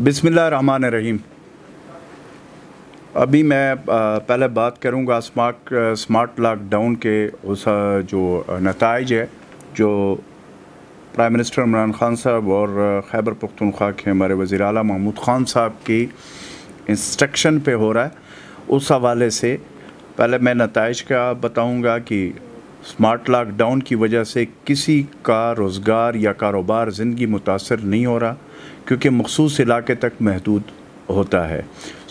रहमान रहीम अभी मैं पहले बात करूंगा स्मार्ट स्मार्ट लॉकडाउन के उस जो नतज है जो प्राइम मिनिस्टर इमरान खान साहब और खैबर पख्तनख्वा के हमारे वज़ी अल महमूद ख़ान साहब की इंस्ट्रक्शन पे हो रहा है उस हवाले से पहले मैं नतज का बताऊंगा कि स्मार्ट लॉकडाउन की वजह से किसी का रोज़गार या कारोबार ज़िंदगी मुतासर नहीं हो रहा क्योंकि मखसूस इलाके तक महदूद होता है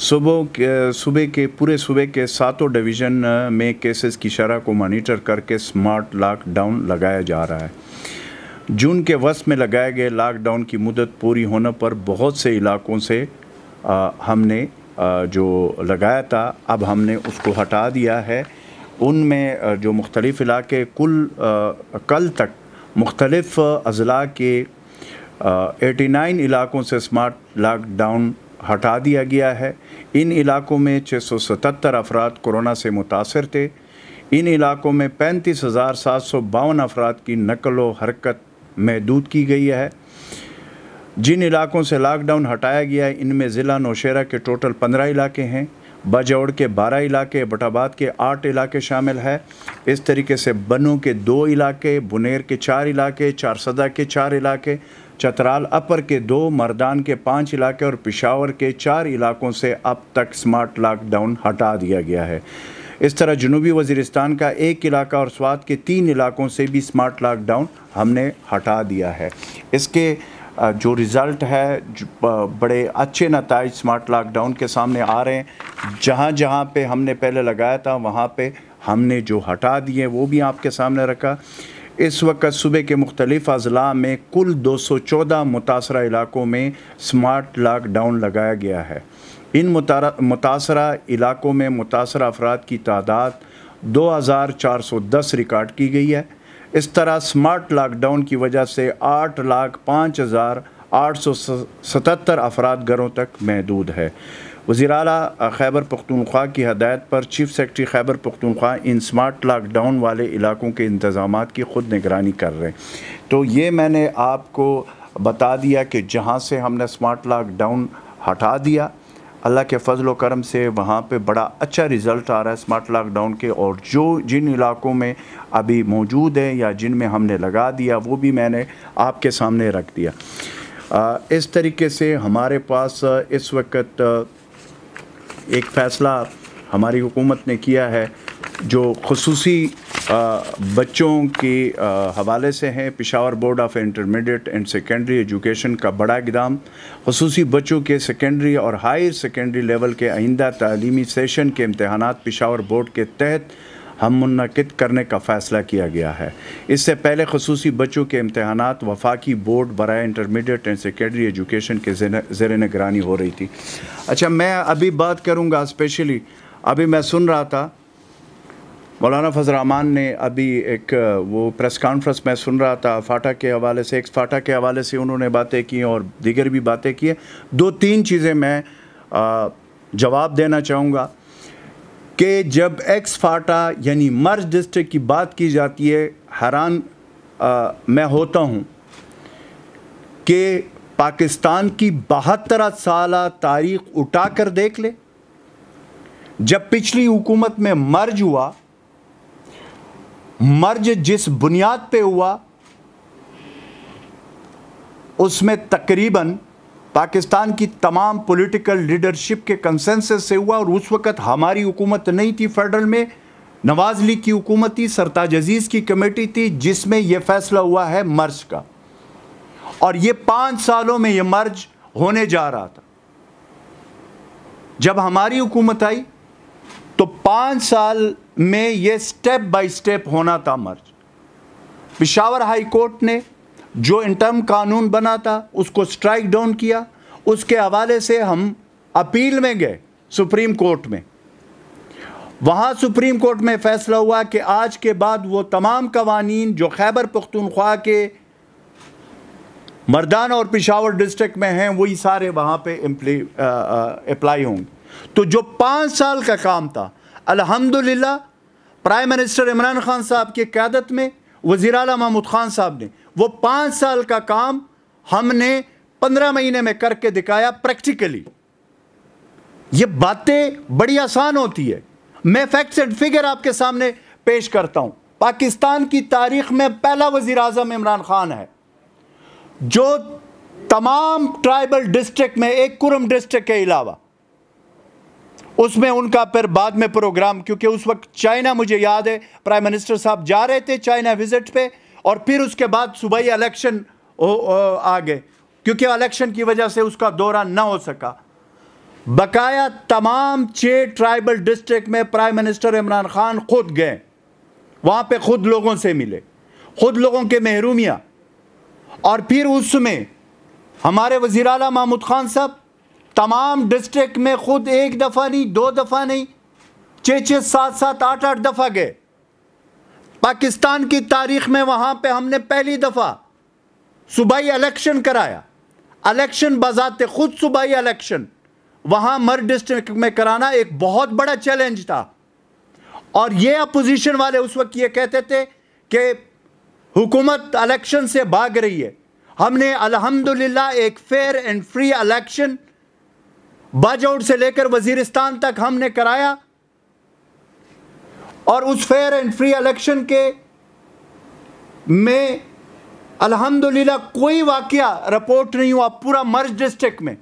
सुबह के सुबह के पूरे सुबह के सातों डिवीज़न में केसेस की शरह को मॉनिटर करके स्मार्ट लॉकडाउन लगाया जा रहा है जून के वस्त में लगाए गए लॉकडाउन की मुदत पूरी होने पर बहुत से इलाकों से आ, हमने आ, जो लगाया था अब हमने उसको हटा दिया है उनमें जो मुख्तलिफ़ इलाके कुल कल तक मुख्तलफ़ अजला के एटी नाइन इलाकों से स्मार्ट लॉकडाउन हटा दिया गया है इन इलाकों में छः सौ सतहत्तर अफराद कोरोना से मुतासर थे इन इलाकों में पैंतीस हज़ार सात सौ बावन अफराद की नकल व हरकत महदूद की गई है जिन इलाकों से लॉकडाउन हटाया गया है इनमें ज़िला नौशेरा के टोटल पंद्रह इलाके हैं बाजौड़ के 12 इलाके बटाबाद के 8 इलाके शामिल है इस तरीके से बनू के दो इलाके बुनेर के चार इलाके चारसदा के चार इलाके चतराल अपर के दो मर्दान के पाँच इलाके और पिशावर के चार इलाकों से अब तक स्मार्ट लॉकडाउन हटा दिया गया है इस तरह जनूबी वजीरस्तान का एक इलाका और स्वाद के तीन इलाकों से भी स्मार्ट लॉकडाउन हमने हटा दिया है इसके जो रिज़ल्ट है जो बड़े अच्छे नतज स्मार्ट लॉकडाउन के सामने आ रहे हैं जहाँ जहाँ पे हमने पहले लगाया था वहाँ पे हमने जो हटा दिए वो भी आपके सामने रखा इस वक्त सूबे के मुख्तलिफ अजला में कुल 214 मुतासर इलाकों में स्मार्ट लॉकडाउन लगाया गया है इन मुतासर इलाकों में मुतासर अफराद की तादाद 2410 रिकॉर्ड की गई है इस तरह स्मार्ट लॉकडाउन की वजह से आठ लाख पाँच हज़ार आठ सौ सतहत्तर अफराद घरों तक महदूद है वज़ी अली खैबर पख्तनख्वा की हदायत पर चीफ सेक्रटरी खैबर पख्तनख्वा इन स्मार्ट लाकडाउन वाले इलाकों के इंतज़ाम की ख़ुद निगरानी कर रहे हैं तो ये मैंने आपको बता दिया कि जहाँ से हमने स्मार्ट लाकडाउन हटा दिया अल्लाह के फजल करम से वहाँ पर बड़ा अच्छा रिज़ल्ट आ रहा है स्मार्ट लाकडाउन के और जो जिन इलाकों में अभी मौजूद है या जिन में हमने लगा दिया वो भी मैंने आपके सामने रख दिया आ, इस तरीके से हमारे पास इस वक्त एक फ़ैसला हमारी हुकूमत ने किया है जो खसूसी बच्चों के हवाले से हैं Peshawar board of intermediate and secondary education का बड़ा इकदाम खसूसी बच्चों के सेकेंडरी और हायर सेकेंडरी लेवल के आइंदा तलीमी सेशन के इम्तहान पिशावर बोर्ड के तहत हम मनकद करने का फ़ैसला किया गया है इससे पहले खसूस बच्चों के इम्तहान वफाकी बोर्ड बरए इंटरमीडियट एंड सेकेंडरी एजुकेशन के जेर निगरानी हो रही थी अच्छा मैं अभी बात करूँगा स्पेशली अभी मैं सुन रहा था मौलाना रहमान ने अभी एक वो प्रेस कॉन्फ्रेंस में सुन रहा था फाटा के हवाले से एक फाटा के हवाले से उन्होंने बातें की और दीगर भी बातें की दो तीन चीज़ें मैं जवाब देना चाहूँगा कि जब एक्स फाटा यानी मर्ज डिस्ट्रिक्ट की बात की जाती है हैरान मैं होता हूँ कि पाकिस्तान की बहत्तर साल तारीख उठा कर देख ले जब पिछली हुकूमत में मर्ज हुआ मर्ज जिस बुनियाद पे हुआ उसमें तकरीबन पाकिस्तान की तमाम पॉलिटिकल लीडरशिप के कंसेंसस से हुआ और उस वक़्त हमारी हुकूमत नहीं थी फेडरल में नवाज लीग की हुकूमत थी सरताज अजीज़ की कमेटी थी जिसमें यह फैसला हुआ है मर्ज का और ये पाँच सालों में ये मर्ज होने जा रहा था जब हमारी हुकूमत आई तो पाँच साल में ये स्टेप बाय स्टेप होना था मर्ज पिशावर हाई कोर्ट ने जो इंटर्म कानून बना था उसको स्ट्राइक डाउन किया उसके हवाले से हम अपील में गए सुप्रीम कोर्ट में वहाँ सुप्रीम कोर्ट में फैसला हुआ कि आज के बाद वो तमाम कवानीन जो खैबर पख्तनख्वा के मर्दाना और पिशावर डिस्ट्रिक्ट में हैं वही सारे वहाँ पे अप्लाई होंगे तो जो पाँच साल का काम था अलहमदिल्ला प्राइम मिनिस्टर इमरान खान साहब की क्यादत में वज़ी महमूद ख़ान साहब ने वो पांच साल का काम हमने पंद्रह महीने में करके दिखाया प्रैक्टिकली ये बातें बड़ी आसान होती है मैं फैक्ट्स एंड फिगर आपके सामने पेश करता हूं पाकिस्तान की तारीख में पहला वजीर आजम इमरान खान है जो तमाम ट्राइबल डिस्ट्रिक्ट में एक कुरम डिस्ट्रिक्ट के अलावा उसमें उनका फिर बाद में प्रोग्राम क्योंकि उस वक्त चाइना मुझे याद है प्राइम मिनिस्टर साहब जा रहे थे चाइना विजिट पे और फिर उसके बाद सुबह ही इलेक्शन आ गए क्योंकि इलेक्शन की वजह से उसका दौरा ना हो सका बकाया तमाम छः ट्राइबल डिस्ट्रिक्ट में प्राइम मिनिस्टर इमरान खान खुद गए वहाँ पे खुद लोगों से मिले खुद लोगों के महरूमिया और फिर उसमें हमारे वजीर अला महमूद खान साहब तमाम डिस्ट्रिक्ट में खुद एक दफ़ा नहीं दो दफ़ा नहीं छह छह सात सात आठ आठ दफ़ा गए पाकिस्तान की तारीख में वहाँ पे हमने पहली दफ़ा सूबाई इलेक्शन कराया इलेक्शन बजाते खुद सूबाई इलेक्शन वहाँ मर डिस्ट्रिक्ट में कराना एक बहुत बड़ा चैलेंज था और ये अपोजिशन वाले उस वक्त ये कहते थे कि हुकूमत इलेक्शन से भाग रही है हमने अल्हम्दुलिल्लाह एक fair and free election Bajaur से लेकर वजीरिस्तान तक हमने कराया और उस फेयर एंड फ्री इलेक्शन के में अल्हम्दुलिल्लाह कोई वाक़ रिपोर्ट नहीं हुआ पूरा मर्ज डिस्ट्रिक्ट में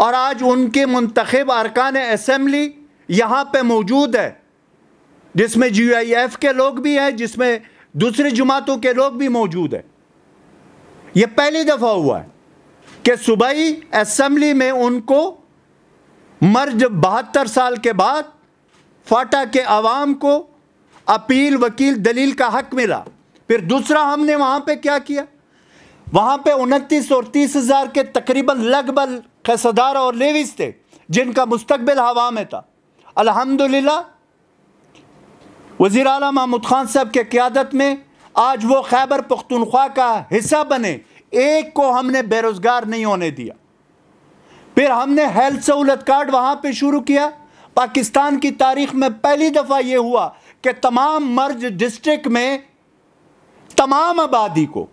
और आज उनके मंतखब अरकान असम्बली यहाँ पे मौजूद है जिसमें जी आई एफ के लोग भी हैं जिसमें दूसरी जमातों के लोग भी मौजूद हैं यह पहली दफ़ा हुआ है कि सूबाई असम्बली में उनको मर्ज बहत्तर साल के बाद फाटा के आवाम को अपील वकील दलील का हक मिला फिर दूसरा हमने वहाँ पे क्या किया वहाँ पे उनतीस और तीस हज़ार के तकरीबन लगभग खसदार और लेविस थे जिनका मुस्तबिल हवा में था अल्हम्दुलिल्लाह वज़ी अला महमूद ख़ान साहब के क़्यादत में आज वो खैबर पख्तनख्वा का हिस्सा बने एक को हमने बेरोज़गार नहीं होने दिया फिर हमने हेल्थ सहूलत कार्ड वहाँ पर शुरू किया पाकिस्तान की तारीख में पहली दफ़ा ये हुआ कि तमाम मर्ज डिस्ट्रिक्ट में तमाम आबादी को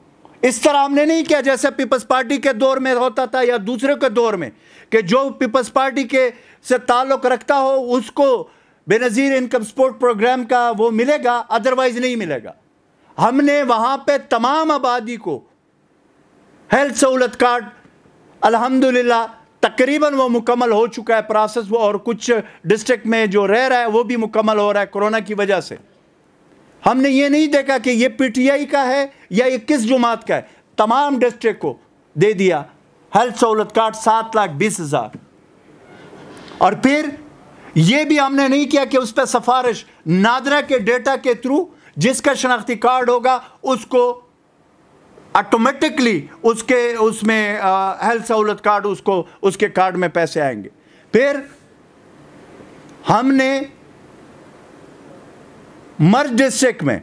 इस तरह हमने नहीं किया जैसे पीपल्स पार्टी के दौर में होता था या दूसरे के दौर में कि जो पीपल्स पार्टी के से ताल्लुक़ रखता हो उसको बेनज़ीर इनकम सपोर्ट प्रोग्राम का वो मिलेगा अदरवाइज़ नहीं मिलेगा हमने वहाँ पे तमाम आबादी को हेल्थ सहूलत कार्ड अल्हम्दुलिल्लाह तकरीबन वो मुकम्मल हो चुका है प्रोसेस वो और कुछ डिस्ट्रिक्ट में जो रह रहा है वो भी मुकम्मल हो रहा है कोरोना की वजह से हमने ये नहीं देखा कि ये पीटीआई का है या ये किस जुमात का है तमाम डिस्ट्रिक्ट को दे दिया हेल्थ सहूलत कार्ड सात लाख बीस हज़ार और फिर ये भी हमने नहीं किया कि उस पर सिफारिश नादरा के डेटा के थ्रू जिसका शनाख्ती कार्ड होगा उसको ऑटोमेटिकली उसके उसमें हेल्थ सहूलत कार्ड उसको उसके कार्ड में पैसे आएंगे फिर हमने मर्ज डिस्ट्रिक्ट में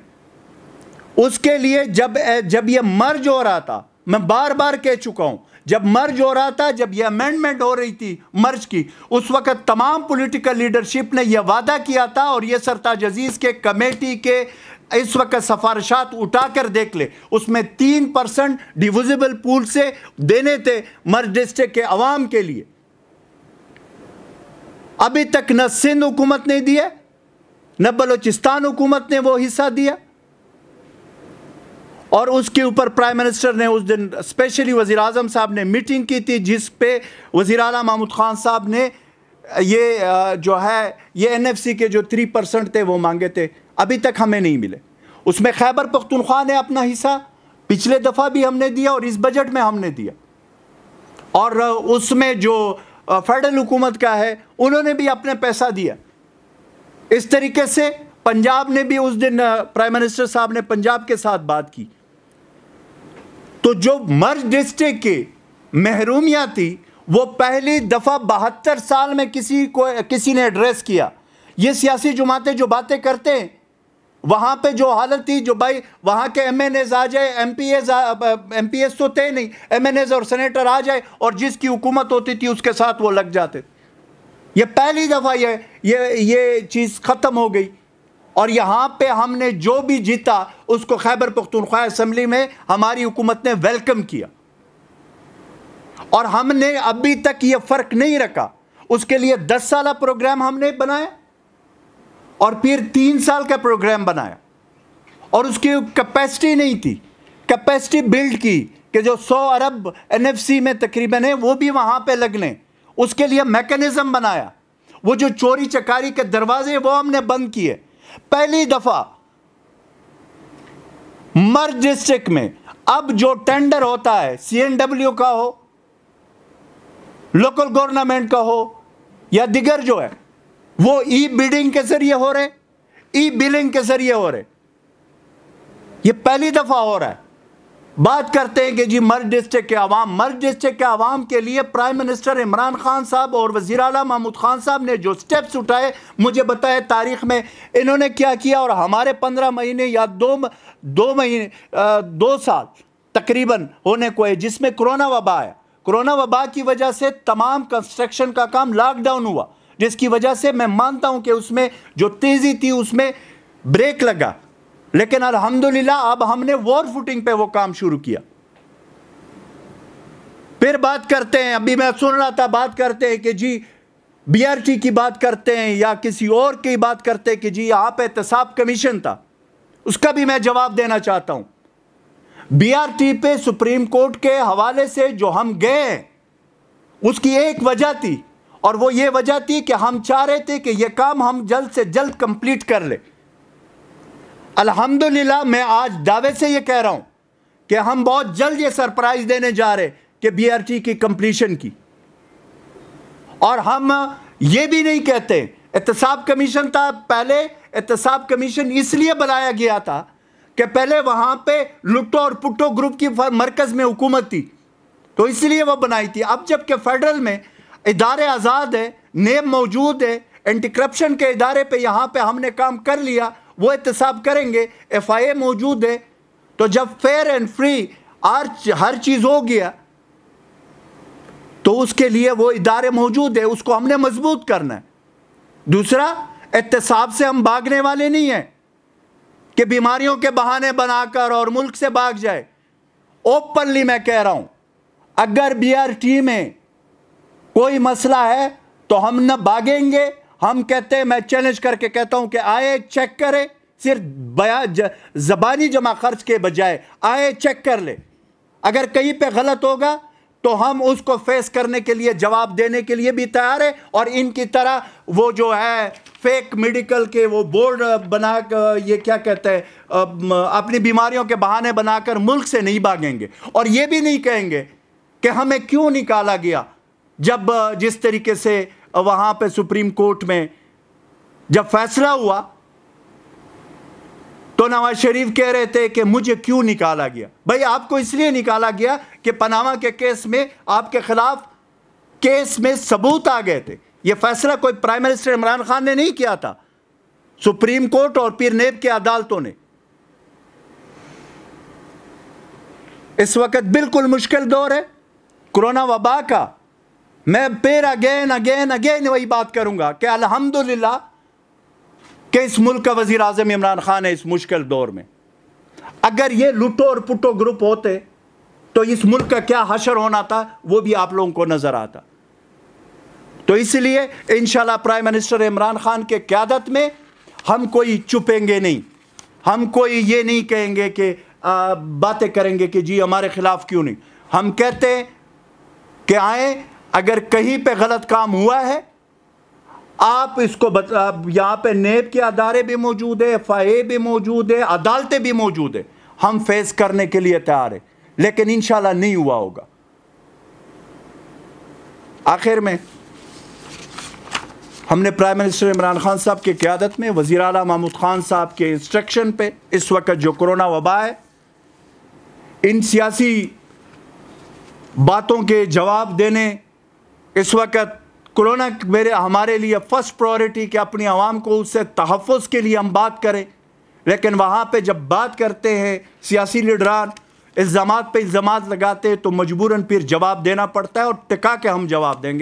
उसके लिए जब जब ये मर्ज हो रहा था मैं बार बार कह चुका हूं जब मर्ज हो रहा था जब यह अमेंडमेंट हो रही थी मर्ज की उस वक्त तमाम पॉलिटिकल लीडरशिप ने यह वादा किया था और यह सरताज अजीज़ के कमेटी के इस वक्त सफारशात उठाकर देख ले उसमें तीन परसेंट डिविजिबल पूल से देने थे मर्ज डिस्ट्रिक्ट के अवाम के लिए अभी तक न सिंध हुकूमत ने दिया न बलोचिस्तान हुकूमत ने वो हिस्सा दिया और उसके ऊपर प्राइम मिनिस्टर ने उस दिन स्पेशली वज़ी अजम साहब ने मीटिंग की थी जिस पे वज़ी अला महमूद ख़ान साहब ने ये जो है ये एन एफ सी के जो थ्री परसेंट थे वो मांगे थे अभी तक हमें नहीं मिले उसमें खैबर पख्तनख्वा ने अपना हिस्सा पिछले दफ़ा भी हमने दिया और इस बजट में हमने दिया और उसमें जो फेडरल हुकूमत का है उन्होंने भी अपने पैसा दिया इस तरीके से पंजाब ने भी उस दिन प्राइम मिनिस्टर साहब ने पंजाब के साथ बात की तो जो मर्ज डिस्ट्रिक्ट की महरूमिया थी वो पहली दफ़ा बहत्तर साल में किसी को किसी ने एड्रेस किया ये सियासी जमातें जो बातें करते हैं वहाँ पे जो हालत थी जो भाई वहाँ के एम एन एज आ जाए M P As M P S तो थे नहीं एम एन एज और सेनेटर आ जाए और जिसकी हुकूमत होती थी उसके साथ वो लग जाते ये पहली दफ़ा ये ये ये चीज़ ख़त्म हो गई और यहाँ पे हमने जो भी जीता उसको खैबर पख्तूनख्वा असम्बली में हमारी हुकूमत ने वेलकम किया और हमने अभी तक ये फ़र्क नहीं रखा उसके लिए दस साल प्रोग्राम हमने बनाया और फिर तीन साल का प्रोग्राम बनाया और उसकी कैपेसिटी नहीं थी कैपेसिटी बिल्ड की कि जो 100 अरब एनएफसी में तकरीबन है वो भी वहाँ पे लगने उसके लिए मैकेनिज़्म बनाया वो जो चोरी चकारी के दरवाजे वो हमने बंद किए पहली दफा मर्ज डिस्ट्रिक्ट में अब जो टेंडर होता है सीएनडब्ल्यू का हो लोकल गवर्नमेंट का हो या दिगर जो है वो ई बिडिंग के जरिए हो रहे ई बिलिंग के जरिए हो रहे ये पहली दफा हो रहा है बात करते हैं कि जी मर्ज डिस्ट्रिक्ट के आवाम मर्ज डिस्ट्रिक्ट के आवाम के लिए प्राइम मिनिस्टर इमरान खान साहब और वजी अला महमूद खान साहब ने जो स्टेप्स उठाए मुझे बताया तारीख में इन्होंने क्या किया और हमारे पंद्रह महीने या दो दो महीने दो साल तकरीबन होने को है जिसमें कोरोना वबा आया कोरोना वबा की वजह से तमाम कंस्ट्रक्शन का काम लॉकडाउन हुआ जिसकी वजह से मैं मानता हूँ कि उसमें जो तेज़ी थी उसमें ब्रेक लगा लेकिन अल्हम्दुलिल्लाह अब हमने वॉर फुटिंग पे वो काम शुरू किया फिर बात करते हैं अभी मैं सुन रहा था बात करते हैं कि जी बीआरटी की बात करते हैं या किसी और की बात करते हैं कि जी आप पे एहतसाब कमीशन था उसका भी मैं जवाब देना चाहता हूं बीआरटी पे सुप्रीम कोर्ट के हवाले से जो हम गए उसकी एक वजह थी और वो ये वजह थी कि हम चाह रहे थे कि ये काम हम जल्द से जल्द कंप्लीट कर लें अल्हम्दुलिल्लाह मैं आज दावे से ये कह रहा हूँ कि हम बहुत जल्द ये सरप्राइज देने जा रहे कि बीआरटी की कंप्लीशन की और हम ये भी नहीं कहते एहतसाब कमीशन था पहले एहतसाब कमीशन इसलिए बनाया गया था कि पहले वहाँ पे लुट्टो और पुट्टो ग्रुप की मरकज़ में हुकूमत थी तो इसलिए वह बनाई थी अब जबकि फेडरल में इदारे आज़ाद है नेम मौजूद है एंटी करप्शन के इदारे पे यहाँ पे हमने काम कर लिया वो एहतसाब करेंगे एफ आई ए मौजूद है तो जब फेयर एंड फ्री हर हर चीज़ हो गया तो उसके लिए वो इदारे मौजूद है उसको हमने मजबूत करना है दूसरा एहतसाब से हम भागने वाले नहीं हैं कि बीमारियों के बहाने बनाकर और मुल्क से भाग जाए ओपनली मैं कह रहा हूं अगर बी आर टी में कोई मसला है तो हम न भागेंगे हम कहते हैं मैं चैलेंज करके कहता हूं कि आए चेक करें सिर्फ बया जबानी जमा खर्च के बजाय आए चेक कर ले अगर कहीं पे गलत होगा तो हम उसको फेस करने के लिए जवाब देने के लिए भी तैयार है और इनकी तरह वो जो है फेक मेडिकल के वो बोर्ड बना ये क्या कहते हैं अपनी बीमारियों के बहाने बनाकर मुल्क से नहीं भागेंगे और ये भी नहीं कहेंगे कि हमें क्यों निकाला गया जब जिस तरीके से वहां पे सुप्रीम कोर्ट में जब फैसला हुआ तो नवाज शरीफ कह रहे थे कि मुझे क्यों निकाला गया भाई आपको इसलिए निकाला गया कि पनामा के केस में आपके खिलाफ केस में सबूत आ गए थे यह फैसला कोई प्राइम मिनिस्टर इमरान खान ने नहीं किया था सुप्रीम कोर्ट और पीर नेब की अदालतों ने इस वक्त बिल्कुल मुश्किल दौर है कोरोना वबा का मैं फिर अगेन अगेन अगेन वही बात करूंगा कि अल्हम्दुलिल्लाह कि इस मुल्क का वजीर अजम इमरान खान है इस मुश्किल दौर में अगर ये लुटो और पुटो ग्रुप होते तो इस मुल्क का क्या हशर होना था वो भी आप लोगों को नजर आता तो इसलिए इन प्राइम मिनिस्टर इमरान खान के क्यादत में हम कोई चुपेंगे नहीं हम कोई ये नहीं कहेंगे कि बातें करेंगे कि जी हमारे खिलाफ क्यों नहीं हम कहते हैं कि आए अगर कहीं पे गलत काम हुआ है आप इसको बता यहाँ पे नेब के अदारे भी मौजूद है एफ आई ए भी मौजूद है अदालतें भी मौजूद है हम फेस करने के लिए तैयार है लेकिन इंशाल्लाह नहीं हुआ होगा आखिर में हमने प्राइम मिनिस्टर इमरान खान साहब की क्यादत में वजीर अला महमूद खान साहब के इंस्ट्रक्शन पे इस वक्त जो कोरोना वबा है इन सियासी बातों के जवाब देने इस वक्त कोरोना मेरे हमारे लिए फ़र्स्ट प्रायोरिटी कि अपनी आवाम को उससे तहफ़ के लिए हम बात करें लेकिन वहाँ पे जब बात करते हैं सियासी लीडरान इल्ज़ाम पे इल्ज़ाम लगाते हैं तो मजबूरन फिर जवाब देना पड़ता है और टिका के हम जवाब देंगे